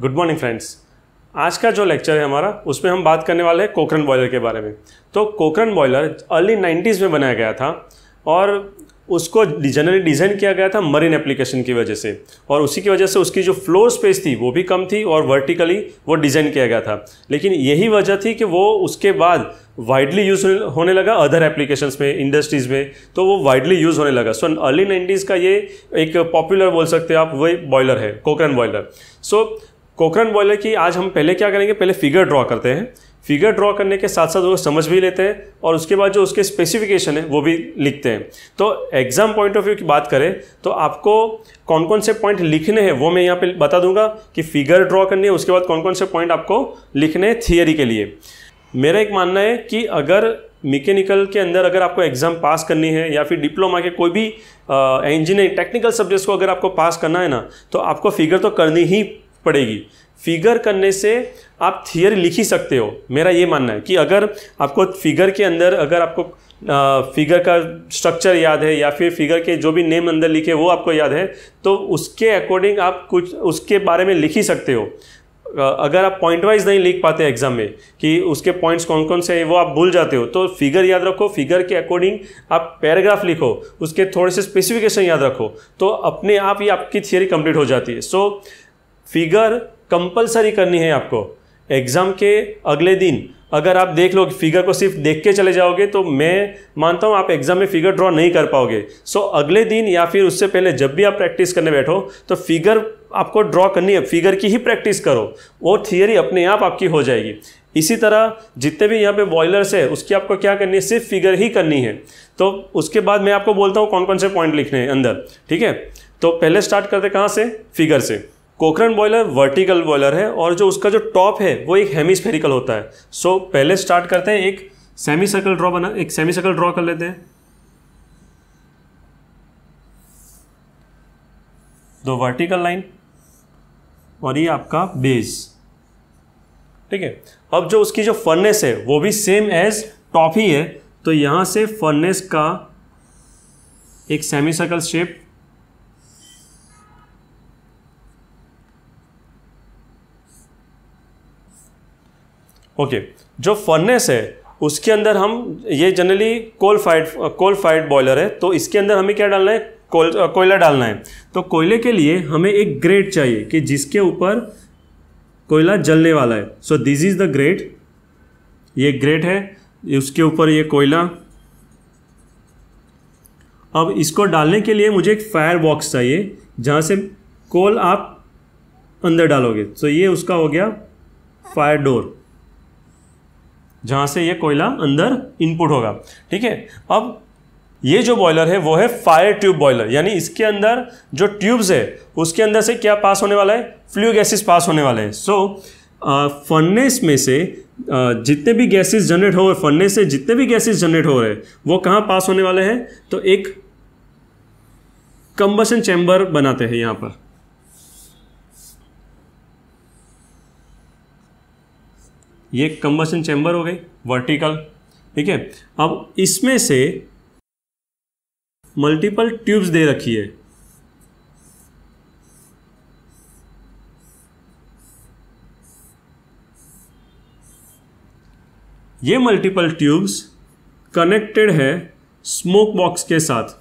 good morning friends आज का जो लेक्चर है हमारा उसमें हम बात करने वाले हैं कोकरन बॉयलर के बारे में तो कोकरन बॉयलर अर्ली 90s में बनाया गया था और उसको जनरली डिज़ाइन किया गया था मरीन एप्लीकेशन की वजह से और उसी की वजह से उसकी जो फ्लोर स्पेस थी वो भी कम थी और वर्टिकली वो डिज़ाइन किया गया था लेकिन यही वजह थी कि वो उसके बाद वाइडली यूज़ होने लगा अदर एप्लीकेशंस में इंडस्ट्रीज़ में तो वो वाइडली यूज़ होने लगा सो अर्ली नाइन्टीज़ का ये एक पॉपुलर बोल सकते हो आप वही बॉयलर है Cochran boiler so so, Cochran boiler की आज हम पहले क्या करेंगे पहले फिगर ड्रॉ करते हैं फिगर ड्रॉ करने के साथ साथ वो समझ भी लेते हैं और उसके बाद जो उसके स्पेसिफिकेशन है वो भी लिखते हैं तो एग्ज़ाम पॉइंट ऑफ व्यू की बात करें तो आपको कौन कौन से पॉइंट लिखने हैं वो मैं यहाँ पे बता दूंगा कि फिगर ड्रॉ करनी है उसके बाद कौन कौन से पॉइंट आपको लिखने हैं थियरी के लिए मेरा एक मानना है कि अगर मैकेनिकल के अंदर अगर आपको एग्ज़ाम पास करनी है या फिर डिप्लोमा के कोई भी इंजीनियरिंग टेक्निकल सब्जेक्ट्स को अगर आपको पास करना है ना तो आपको फिगर तो करनी ही पड़ेगी फिगर करने से आप थियरी लिख ही सकते हो मेरा ये मानना है कि अगर आपको फिगर के अंदर अगर आपको फिगर का स्ट्रक्चर याद है या फिर फिगर के जो भी नेम अंदर लिखे वो आपको याद है तो उसके अकॉर्डिंग आप कुछ उसके बारे में लिख ही सकते हो अगर आप पॉइंट वाइज नहीं लिख पाते एग्जाम में कि उसके पॉइंट्स कौन कौन से हैं वो आप भूल जाते हो तो फिगर याद रखो फिगर के अकॉर्डिंग आप पैराग्राफ लिखो उसके थोड़े से स्पेसिफिकेशन याद रखो तो अपने आप ही आपकी थियोरी कंप्लीट हो जाती है सो so, फिगर कंपलसरी करनी है आपको एग्ज़ाम के अगले दिन अगर आप देख लो फिगर को सिर्फ देख के चले जाओगे तो मैं मानता हूँ आप एग्ज़ाम में फिगर ड्रॉ नहीं कर पाओगे सो अगले दिन या फिर उससे पहले जब भी आप प्रैक्टिस करने बैठो तो फिगर आपको ड्रॉ करनी है फिगर की ही प्रैक्टिस करो वो थियरी अपने आप आपकी हो जाएगी इसी तरह जितने भी यहाँ पे बॉयलर्स है उसकी आपको क्या करनी है सिर्फ फिगर ही करनी है तो उसके बाद मैं आपको बोलता हूँ कौन कौन से पॉइंट लिखने हैं अंदर ठीक है तो पहले स्टार्ट करते कहाँ से फिगर से कोकरन बॉयलर वर्टिकल बॉयलर है और जो उसका जो टॉप है वो एक हेमिस्फेरिकल होता है सो so, पहले स्टार्ट करते हैं एक सेमी सर्कल ड्रॉ बना एक सेमी सर्कल ड्रॉ कर लेते हैं दो वर्टिकल लाइन और ये आपका बेस ठीक है अब जो उसकी जो फर्नेस है वो भी सेम एज टॉप ही है तो यहां से फर्नेस का एक सेमी सर्कल शेप ओके जो फर्नेस है उसके अंदर हम ये generally coal fired coal fired boiler है तो इसके अंदर हमें क्या डालना है कोल कोयला डालना है तो कोयले के लिए हमें एक ग्रेट चाहिए कि जिसके ऊपर कोयला जलने वाला है so this is the grate ये ग्रेट है उसके ऊपर ये कोयला अब इसको डालने के लिए मुझे एक फायर बॉक्स चाहिए जहाँ से कोल आप अंदर डालोगे सो ये उसका हो गया फायर डोर जहाँ से ये कोयला अंदर इनपुट होगा ठीक है अब ये जो बॉयलर है वो है फायर ट्यूब बॉयलर यानी इसके अंदर जो ट्यूब्स है उसके अंदर से क्या पास होने वाला है फ्लू गैसेस पास होने वाले हैं सो फर्नेस में से जितने भी गैसेस जनरेट हो रहे फर्नेस से जितने भी गैसेस जनरेट हो रहे हैं वो कहाँ पास होने वाले हैं तो एक कंबसन चैम्बर बनाते हैं यहाँ पर ये कंबसन चैम्बर हो गई वर्टिकल ठीक है अब इसमें से मल्टीपल ट्यूब्स दे रखी है ये मल्टीपल ट्यूब्स कनेक्टेड है स्मोक बॉक्स के साथ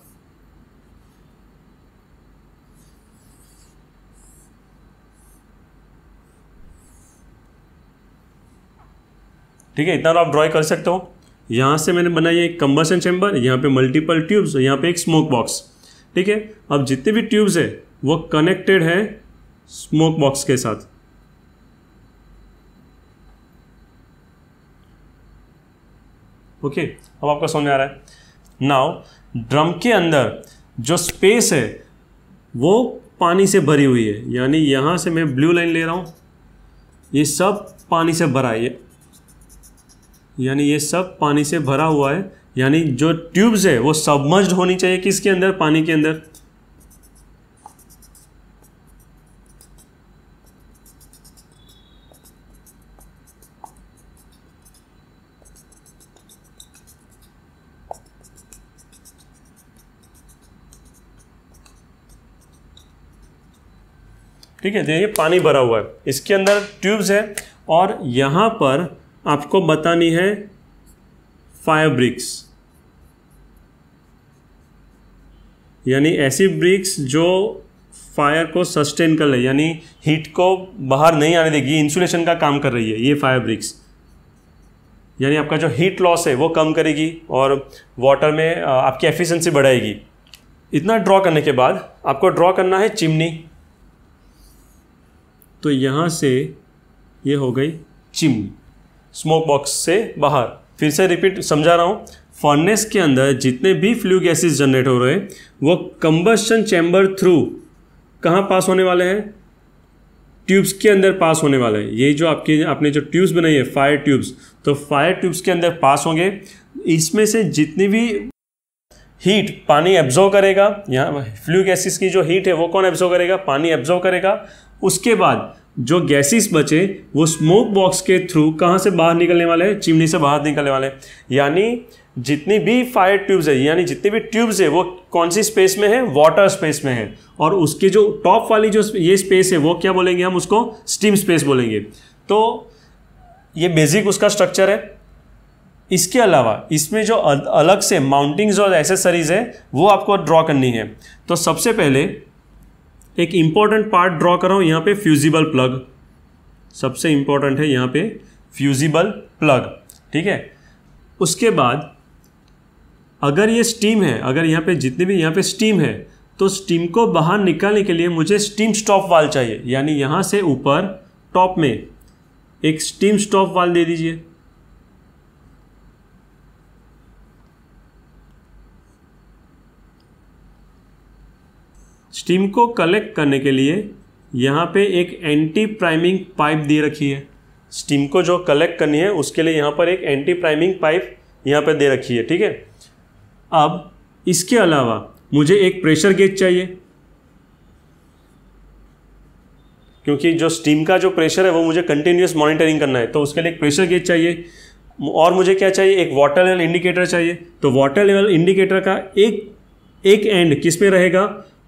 ठीक है इतना तो आप ड्रॉ कर सकते हो यहाँ से मैंने बनाया एक कंबसन चैम्बर यहाँ पे मल्टीपल ट्यूब्स यहाँ पे एक स्मोक बॉक्स ठीक है अब जितने भी ट्यूब्स है वो कनेक्टेड है स्मोक बॉक्स के साथ ओके okay, अब आपका समझ आ रहा है नाव ड्रम के अंदर जो स्पेस है वो पानी से भरी हुई है यानी यहाँ से मैं ब्लू लाइन ले रहा हूँ ये सब पानी से भरा है यानी ये सब पानी से भरा हुआ है यानी जो ट्यूब्स है वो सबमर्ज्ड होनी चाहिए किसके अंदर पानी के अंदर ठीक है तो ये पानी भरा हुआ है इसके अंदर ट्यूब्स है और यहां पर आपको बतानी है फाइव ब्रिक्स यानी ऐसी ब्रिक्स जो फायर को सस्टेन कर ले यानी हीट को बाहर नहीं आने देगी इंसुलेशन का काम कर रही है ये फायर ब्रिक्स यानी आपका जो हीट लॉस है वो कम करेगी और वाटर में आपकी एफिशिएंसी बढ़ाएगी इतना ड्रॉ करने के बाद आपको ड्रॉ करना है चिमनी तो यहाँ से ये हो गई चिमनी स्मोक बॉक्स से बाहर फिर से रिपीट समझा रहा हूँ फर्नेस के अंदर जितने भी फ्लू गैसेस जनरेट हो रहे हैं वो कंबस्टन चैम्बर थ्रू कहाँ पास होने वाले हैं ट्यूब्स के अंदर पास होने वाले हैं ये जो आपके आपने जो ट्यूब्स बनाई है फायर ट्यूब्स तो फायर ट्यूब्स के अंदर पास होंगे इसमें से जितनी भी हीट पानी एब्जॉर्व करेगा यहाँ फ्लू गैसेस की जो हीट है वो कौन एब्जॉर्व करेगा पानी एब्जॉर्व करेगा उसके बाद जो गैसेस बचे वो स्मोक बॉक्स के थ्रू कहाँ से बाहर निकलने वाले हैं चिमनी से बाहर निकलने वाले हैं यानी जितनी भी फायर ट्यूब्स है यानी जितनी भी ट्यूब्स है वो कौन सी स्पेस में है वाटर स्पेस में है और उसके जो टॉप वाली जो ये स्पेस है वो क्या बोलेंगे हम उसको स्टीम स्पेस बोलेंगे तो ये बेसिक उसका स्ट्रक्चर है इसके अलावा इसमें जो अलग से माउंटिंग्स और एसेसरीज है वो आपको ड्रॉ करनी है तो सबसे पहले एक इम्पॉर्टेंट पार्ट ड्रॉ कर रहा हूँ यहाँ पे फ्यूजिबल प्लग सबसे इम्पॉर्टेंट है यहाँ पे फ्यूजिबल प्लग ठीक है उसके बाद अगर ये स्टीम है अगर यहाँ पे जितने भी यहाँ पे स्टीम है तो स्टीम को बाहर निकालने के लिए मुझे स्टीम स्टॉप वाल चाहिए यानी यहाँ से ऊपर टॉप में एक स्टीम स्टॉप वाल दे दीजिए स्टीम को कलेक्ट करने के लिए यहाँ पे एक एंटी प्राइमिंग पाइप दे रखी है स्टीम को जो कलेक्ट करनी है उसके लिए यहाँ पर एक एंटी प्राइमिंग पाइप यहाँ पे दे रखी है ठीक है अब इसके अलावा मुझे एक प्रेशर गेज चाहिए क्योंकि जो स्टीम का जो प्रेशर है वो मुझे कंटिन्यूस मॉनिटरिंग करना है तो उसके लिए एक प्रेशर गेज चाहिए और मुझे क्या चाहिए एक वाटर लेवल इंडिकेटर चाहिए तो वाटर लेवल इंडिकेटर का एक एक एंड किस पे रहेगा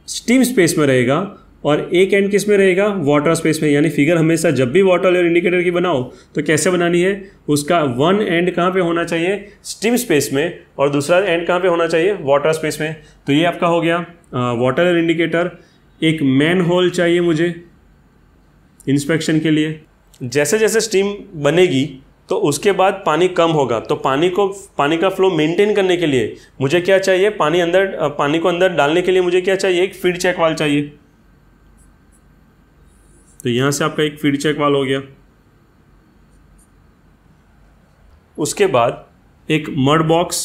स्टीम स्पेस में रहेगा और एक एंड किस में रहेगा वाटर स्पेस में यानी फिगर हमेशा जब भी वाटर लेयर इंडिकेटर की बनाओ तो कैसे बनानी है उसका वन एंड कहाँ पे होना चाहिए स्टीम स्पेस में और दूसरा एंड कहाँ पे होना चाहिए वाटर स्पेस में तो ये आपका हो गया वाटर लेयर इंडिकेटर एक मैन होल चाहिए मुझे इंस्पेक्शन के लिए जैसे जैसे स्टीम बनेगी तो उसके बाद पानी कम होगा तो पानी को पानी का फ्लो मेंटेन करने के लिए मुझे क्या चाहिए पानी अंदर पानी को अंदर डालने के लिए मुझे क्या चाहिए एक फीड चेक वाल चाहिए तो यहाँ से आपका एक फीड चेक वाल हो गया उसके बाद एक मड बॉक्स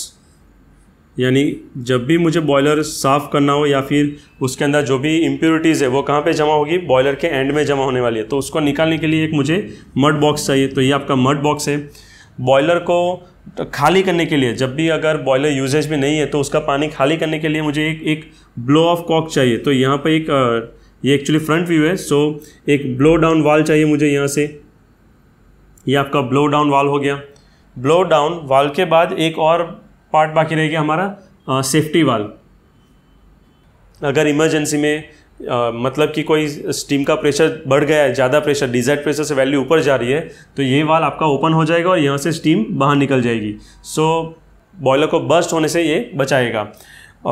यानी जब भी मुझे बॉयलर साफ़ करना हो या फिर उसके अंदर जो भी इम्प्योरिटीज़ है वो कहाँ पे जमा होगी बॉयलर के एंड में जमा होने वाली है तो उसको निकालने के लिए एक मुझे मड बॉक्स चाहिए तो ये आपका मड बॉक्स है बॉयलर को खाली करने के लिए जब भी अगर बॉयलर यूजेज में नहीं है तो उसका पानी खाली करने के लिए मुझे एक एक ब्लो ऑफ कॉक चाहिए तो यहाँ पर एक ये एक्चुअली फ्रंट व्यू है सो एक ब्लो डाउन वाल चाहिए मुझे यहाँ से ये यह आपका ब्लो डाउन वाल हो गया ब्लो डाउन वाल के बाद एक और पार्ट बाकी रहेगा हमारा सेफ्टी वाल अगर इमरजेंसी में आ, मतलब कि कोई स्टीम का प्रेशर बढ़ गया है ज़्यादा प्रेशर डिजर्ट प्रेशर से वैल्यू ऊपर जा रही है तो ये वाल आपका ओपन हो जाएगा और यहाँ से स्टीम बाहर निकल जाएगी सो बॉयलर को बस्ट होने से ये बचाएगा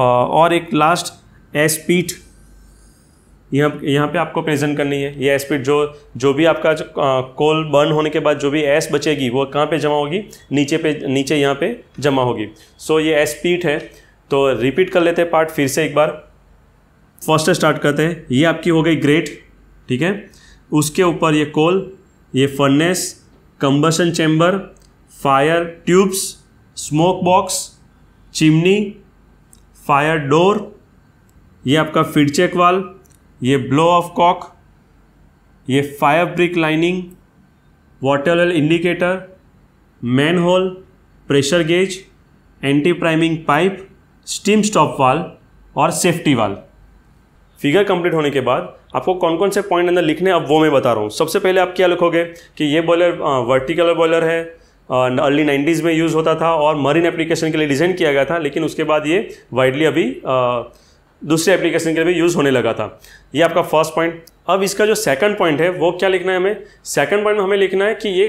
और एक लास्ट एस पीठ यहाँ यहाँ पे आपको प्रेजेंट करनी है ये स्पीड जो जो भी आपका जो, आ, कोल बर्न होने के बाद जो भी एस बचेगी वो कहाँ पे जमा होगी नीचे पे नीचे यहाँ पे जमा होगी सो so, ये पीट है तो रिपीट कर लेते हैं पार्ट फिर से एक बार फर्स्ट स्टार्ट करते हैं ये आपकी हो गई ग्रेट ठीक है उसके ऊपर ये कोल ये furnace combustion chamber fire tubes smoke box chimney fire door ये आपका फीडचेक वाल ये ब्लो ऑफ कॉक ये fire brick lining water level indicator man hole pressure gauge anti priming pipe steam stop valve और safety वाल figure complete होने के बाद आपको कौन कौन से पॉइंट अंदर लिखने अब वो मैं बता रहा हूँ सबसे पहले आप क्या लिखोगे कि ये बॉयलर वर्टिकल बॉयलर है अर्ली नाइन्टीज़ में यूज़ होता था और मरीन एप्लीकेशन के लिए डिज़ाइन किया गया था लेकिन उसके बाद ये वाइडली अभी आ, दूसरे एप्लीकेशन के लिए भी यूज़ होने लगा था ये आपका फर्स्ट पॉइंट अब इसका जो सेकंड पॉइंट है वो क्या लिखना है हमें सेकंड पॉइंट में हमें लिखना है कि ये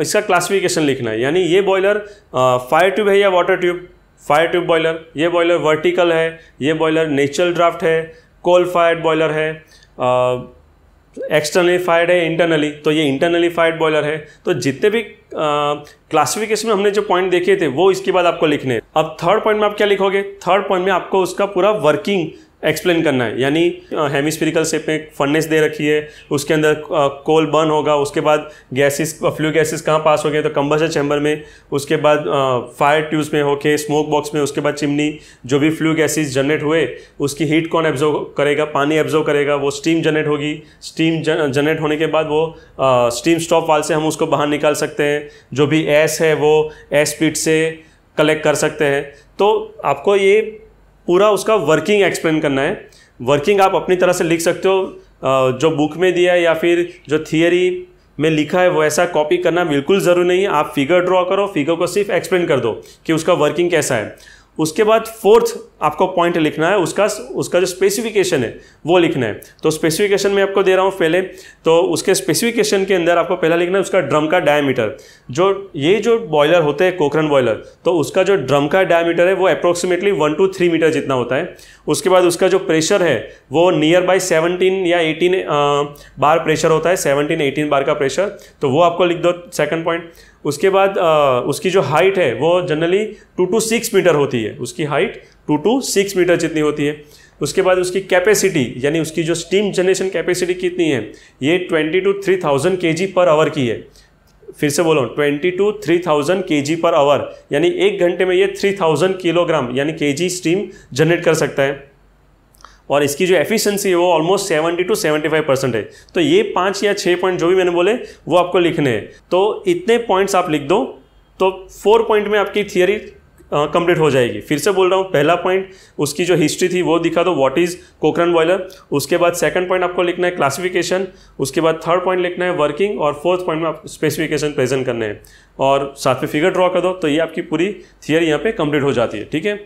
इसका क्लासिफिकेशन लिखना है यानी ये बॉयलर फायर ट्यूब है या water tube fire tube boiler ये बॉयलर वर्टिकल है ये बॉयलर नेचुरल ड्राफ्ट है कोल फायर्ड बॉयलर है एक्सटर्नली फायर्ड है इंटरनली तो ये इंटरनली फायर्ड बॉयलर है तो जितने भी क्लासिफिकेशन में हमने जो पॉइंट देखे थे वो इसके बाद आपको लिखने अब थर्ड पॉइंट में आप क्या लिखोगे थर्ड पॉइंट में आपको उसका पूरा वर्किंग एक्सप्लेन करना है यानी हेमिस्फेरिकल शेप में फर्नेस दे रखी है उसके अंदर कोल बर्न होगा उसके बाद गैसेस फ्लू गैसेस कहाँ पास हो गए तो कंबसन चैम्बर में उसके बाद फायर ट्यूब्स में होके स्मोक बॉक्स में उसके बाद चिमनी जो भी फ्लू गैसेस जनरेट हुए उसकी हीट कौन एब्जॉर्व करेगा पानी एब्जॉर्व करेगा वो स्टीम जनरेट होगी स्टीम जनरेट होने के बाद वो आ, स्टीम स्टॉप वाल से हम उसको बाहर निकाल सकते हैं जो भी एस है वो एस पीट से कलेक्ट कर सकते हैं तो आपको ये पूरा उसका वर्किंग एक्सप्लेन करना है वर्किंग आप अपनी तरह से लिख सकते हो जो बुक में दिया है या फिर जो थियरी में लिखा है वो ऐसा कॉपी करना बिल्कुल ज़रूरी नहीं है आप फिगर ड्रॉ करो फिगर को सिर्फ एक्सप्लेन कर दो कि उसका वर्किंग कैसा है उसके बाद फोर्थ आपको पॉइंट लिखना है उसका उसका जो स्पेसिफिकेशन है वो लिखना है तो स्पेसिफिकेशन में आपको दे रहा हूँ पहले तो उसके स्पेसिफिकेशन के अंदर आपको पहला लिखना है उसका ड्रम का डायमीटर जो ये जो बॉयलर होते हैं कोकरन बॉयलर तो उसका जो ड्रम का डायमीटर है वो approximately one two three metre जितना होता है उसके बाद उसका जो प्रेशर है वो नियर बाई सेवनटीन या एटीन बार प्रेशर होता है सेवनटीन एटीन बार का प्रेशर तो वो आपको लिख दो सेकेंड पॉइंट उसके बाद आ, उसकी जो हाइट है वो generally two two six metre होती है उसकी height two two six metre जितनी होती है उसके बाद उसकी कैपेसिटी यानी उसकी जो स्टीम जनरेशन कैपेसिटी कितनी है ये ट्वेंटी टू थ्री थाउजेंड के जी पर आवर की है फिर से बोलो ट्वेंटी टू थ्री थाउजेंड के जी पर आवर यानी एक घंटे में ये थ्री थाउजेंड किलोग्राम यानी के जी स्टीम जनरेट कर सकता है और इसकी जो एफिशिएंसी है वो ऑलमोस्ट 70 टू 75 परसेंट है तो ये पाँच या छः पॉइंट जो भी मैंने बोले वो आपको लिखने हैं तो इतने पॉइंट्स आप लिख दो तो फोर पॉइंट में आपकी थियोरी कंप्लीट हो जाएगी फिर से बोल रहा हूँ पहला पॉइंट उसकी जो हिस्ट्री थी वो दिखा दो व्हाट इज़ कोकरन बॉयलर उसके बाद सेकंड पॉइंट आपको लिखना है क्लासिफिकेशन उसके बाद थर्ड पॉइंट लिखना है वर्किंग और फोर्थ पॉइंट में आप स्पेसिफिकेशन प्रेजेंट करने हैं और साथ में फिगर ड्रॉ कर दो तो ये आपकी पूरी थियरी यहाँ पे कंप्लीट हो जाती है ठीक है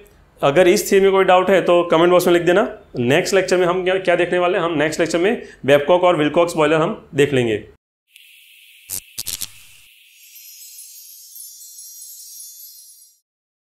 अगर इस थीम में कोई डाउट है तो कमेंट बॉक्स में लिख देना नेक्स्ट लेक्चर में हम क्या, क्या देखने वाले हैं हम नेक्स्ट लेक्चर में बेबकॉक और विलकॉक्स बॉयलर हम देख लेंगे